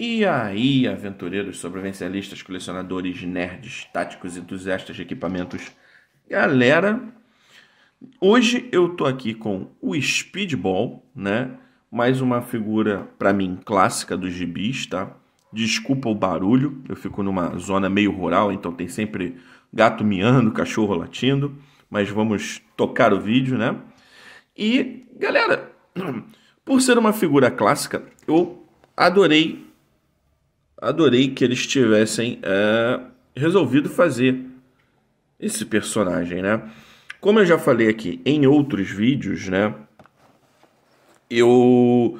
E aí, aventureiros, sobrevivencialistas, colecionadores, nerds, táticos, entusiastas de equipamentos. Galera, hoje eu tô aqui com o Speedball, né? Mais uma figura para mim clássica dos gibis, tá? Desculpa o barulho, eu fico numa zona meio rural, então tem sempre gato miando, cachorro latindo, mas vamos tocar o vídeo, né? E, galera, por ser uma figura clássica, eu adorei adorei que eles tivessem é, resolvido fazer esse personagem, né? Como eu já falei aqui em outros vídeos, né? Eu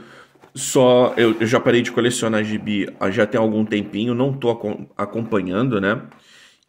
só eu, eu já parei de colecionar gibi já tem algum tempinho, não tô acompanhando, né?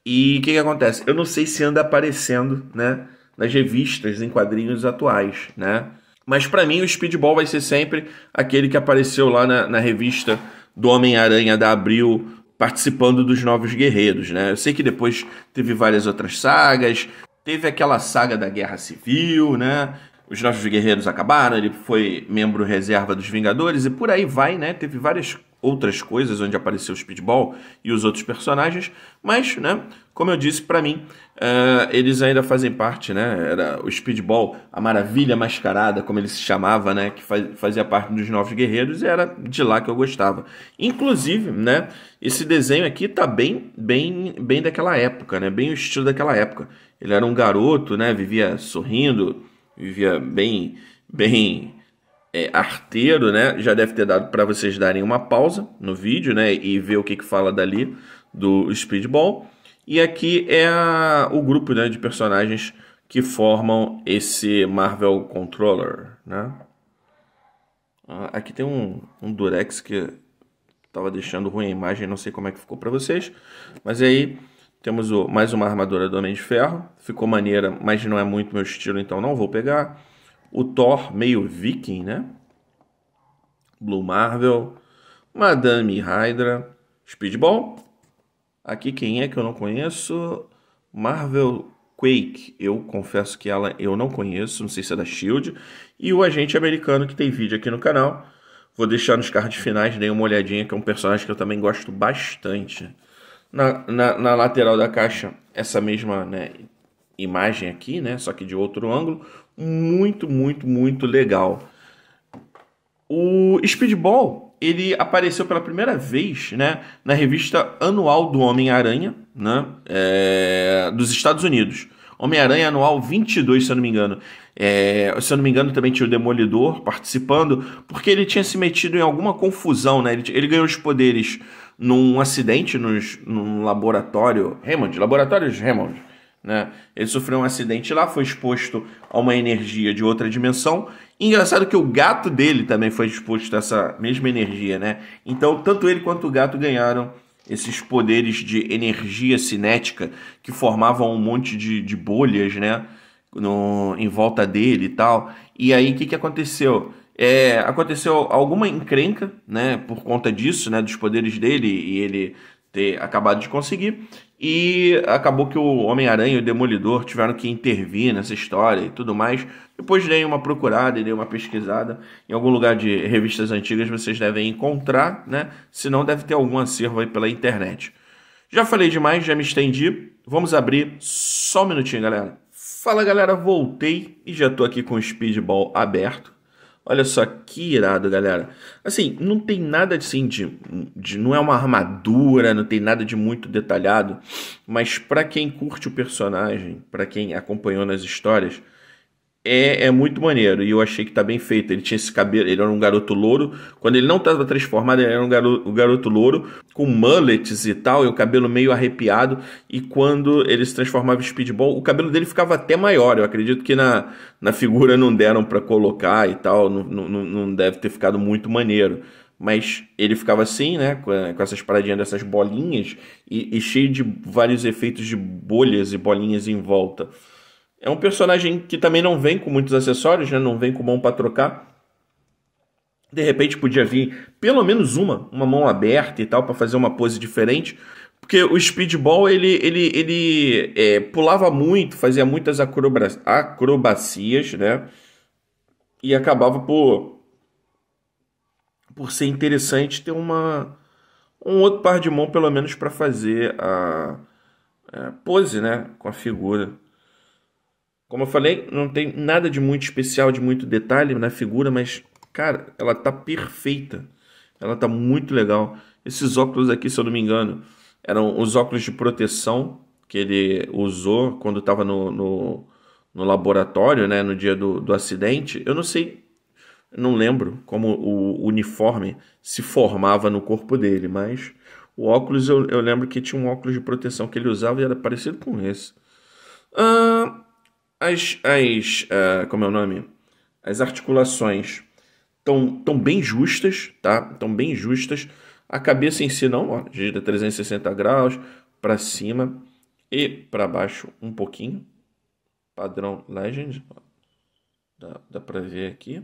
E o que, que acontece? Eu não sei se anda aparecendo, né? Nas revistas, em quadrinhos atuais, né? Mas para mim o Speedball vai ser sempre aquele que apareceu lá na, na revista do Homem-Aranha da Abril participando dos Novos Guerreiros, né? Eu sei que depois teve várias outras sagas, teve aquela saga da Guerra Civil, né? Os Novos Guerreiros acabaram, ele foi membro reserva dos Vingadores e por aí vai, né? Teve várias outras coisas onde apareceu o Speedball e os outros personagens, mas, né, como eu disse, para mim, uh, eles ainda fazem parte, né, era o Speedball, a Maravilha Mascarada, como ele se chamava, né, que fazia parte dos Novos Guerreiros e era de lá que eu gostava. Inclusive, né, esse desenho aqui tá bem, bem, bem daquela época, né, bem o estilo daquela época. Ele era um garoto, né, vivia sorrindo, vivia bem, bem é, arteiro, né? Já deve ter dado para vocês darem uma pausa no vídeo, né? E ver o que, que fala dali do Speedball. E aqui é a, o grupo né, de personagens que formam esse Marvel Controller, né? Ah, aqui tem um, um Durex que tava deixando ruim a imagem, não sei como é que ficou para vocês. Mas aí temos o, mais uma armadura do Homem de Ferro. Ficou maneira, mas não é muito meu estilo, então não vou pegar o Thor meio viking, né? Blue Marvel, Madame Hydra, Speedball. Aqui quem é que eu não conheço? Marvel Quake, eu confesso que ela eu não conheço, não sei se é da Shield, e o agente americano que tem vídeo aqui no canal. Vou deixar nos cards finais, dei uma olhadinha, que é um personagem que eu também gosto bastante. Na, na, na lateral da caixa, essa mesma né, imagem aqui, né? Só que de outro ângulo, muito, muito, muito legal. O Speedball, ele apareceu pela primeira vez, né, na revista anual do Homem-Aranha, né, é, dos Estados Unidos. Homem-Aranha Anual 22, se eu não me engano. É, se eu não me engano, também tinha o Demolidor participando, porque ele tinha se metido em alguma confusão, né? Ele, ele ganhou os poderes num acidente nos, num laboratório Hammond, Laboratórios Hammond, né? Ele sofreu um acidente lá, foi exposto a uma energia de outra dimensão. E engraçado que o gato dele também foi exposto a essa mesma energia, né? Então, tanto ele quanto o gato ganharam esses poderes de energia cinética que formavam um monte de, de bolhas, né? No, em volta dele e tal. E aí, o que, que aconteceu? É, aconteceu alguma encrenca, né? Por conta disso, né? Dos poderes dele e ele ter acabado de conseguir. E acabou que o Homem-Aranha e o Demolidor tiveram que intervir nessa história e tudo mais. Depois dei uma procurada e dei uma pesquisada. Em algum lugar de revistas antigas vocês devem encontrar, né? Se não, deve ter algum acervo aí pela internet. Já falei demais, já me estendi. Vamos abrir só um minutinho, galera. Fala, galera, voltei e já tô aqui com o Speedball aberto. Olha só que irado, galera. Assim, não tem nada assim de, de não é uma armadura, não tem nada de muito detalhado, mas para quem curte o personagem, para quem acompanhou nas histórias, é, é muito maneiro e eu achei que tá bem feito. Ele tinha esse cabelo, ele era um garoto louro. Quando ele não tava transformado, ele era um garoto, um garoto louro com mullets e tal, e o cabelo meio arrepiado. E quando ele se transformava em speedball, o cabelo dele ficava até maior. Eu acredito que na, na figura não deram para colocar e tal, não, não, não deve ter ficado muito maneiro mas ele ficava assim, né, com essas paradinhas dessas bolinhas e, e, cheio de vários efeitos de bolhas e bolinhas em volta. É um personagem que também não vem com muitos acessórios, né? Não vem com mão para trocar. De repente podia vir pelo menos uma, uma mão aberta e tal, para fazer uma pose diferente. Porque o speedball ele, ele, ele é, pulava muito, fazia muitas acrobacias, né? E acabava por, por ser interessante ter uma, um outro par de mão, pelo menos, para fazer a, a é, pose, né? Com a figura. Como eu falei, não tem nada de muito especial, de muito detalhe na figura, mas, cara, ela tá perfeita. Ela tá muito legal. Esses óculos aqui, se eu não me engano, eram os óculos de proteção que ele usou quando estava no, no, no, laboratório, né, no dia do, do acidente. Eu não sei, não lembro como o uniforme se formava no corpo dele, mas o óculos eu, eu lembro que tinha um óculos de proteção que ele usava e era parecido com esse as, as uh, como é o nome? As articulações estão tão bem justas, tá? Estão bem justas. A cabeça em si não, ó, gira 360 graus para cima e para baixo um pouquinho. Padrão Legend, ó. dá, dá para ver aqui.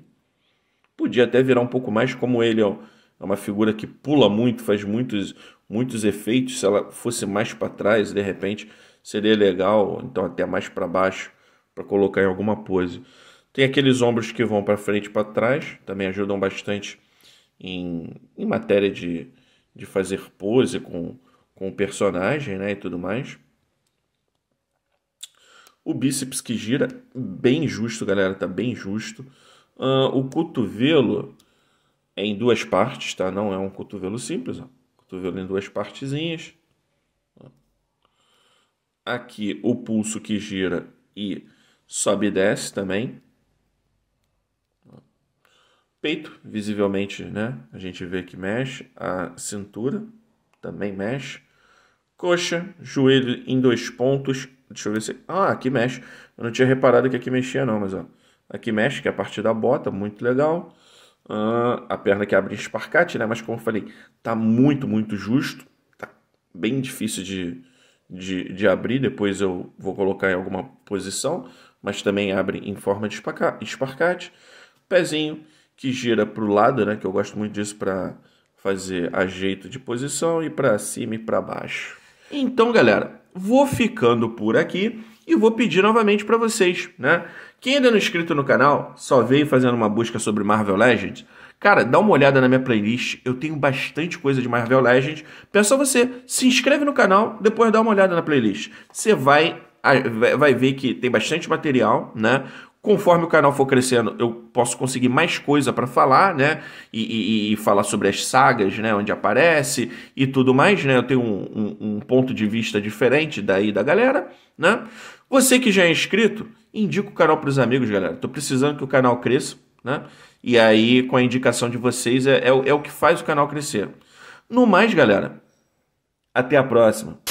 Podia até virar um pouco mais como ele, ó. É uma figura que pula muito, faz muitos, muitos efeitos. Se ela fosse mais para trás, de repente, seria legal. Então, até mais para baixo para colocar em alguma pose. Tem aqueles ombros que vão para frente e para trás, também ajudam bastante em, em matéria de, de fazer pose com, com o personagem né, e tudo mais. O bíceps que gira, bem justo, galera, tá bem justo. Uh, o cotovelo é em duas partes, tá? Não é um cotovelo simples, ó. Cotovelo em duas partezinhas. Aqui o pulso que gira e sobe e desce também. Peito, visivelmente, né? A gente vê que mexe. A cintura também mexe. Coxa, joelho em dois pontos. Deixa eu ver se. Ah, aqui mexe. Eu não tinha reparado que aqui mexia, não, mas ó. Aqui mexe, que é a parte da bota, muito legal. Ah, a perna que abre em esparcate, né? Mas como eu falei, tá muito, muito justo. Tá bem difícil de, de, de abrir. Depois eu vou colocar em alguma posição mas também abre em forma de esparcate. Pezinho que gira para o lado, né, que eu gosto muito disso para fazer ajeito de posição e para cima e para baixo. Então, galera, vou ficando por aqui e vou pedir novamente para vocês, né? Quem ainda não é inscrito no canal, só veio fazendo uma busca sobre Marvel Legends, Cara, dá uma olhada na minha playlist, eu tenho bastante coisa de Marvel Legends. Peço a você, se inscreve no canal, depois dá uma olhada na playlist. Você vai vai ver que tem bastante material, né? Conforme o canal for crescendo, eu posso conseguir mais coisa para falar, né? E, e, e, falar sobre as sagas, né? Onde aparece e tudo mais, né? Eu tenho um, um, um ponto de vista diferente daí da galera, né? Você que já é inscrito, indica o canal para os amigos, galera. Tô precisando que o canal cresça, né? E aí, com a indicação de vocês, é, é, é o que faz o canal crescer. No mais, galera, até a próxima.